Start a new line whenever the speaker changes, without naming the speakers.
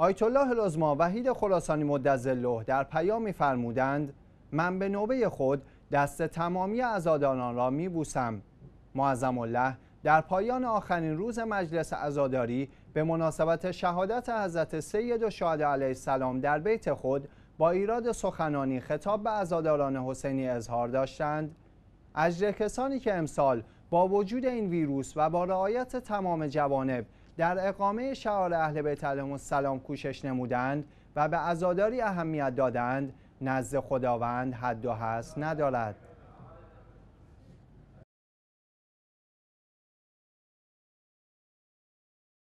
آیت الله وحید خراسانی مدظله در پیامی فرمودند من به نوبه خود دست تمامی عزاداران را می بوسم معظم الله در پایان آخرین روز مجلس عزاداری به مناسبت شهادت حضرت سید و شهاده علیه السلام در بیت خود با ایراد سخنانی خطاب به عزاداران حسینی اظهار داشتند اجر کسانی که امسال با وجود این ویروس و با رعایت تمام جوانب در اقامه شعار اهل بیت علیهم السلام کوشش نمودند و به عزاداری اهمیت دادند نزد خداوند حد و حس ندارد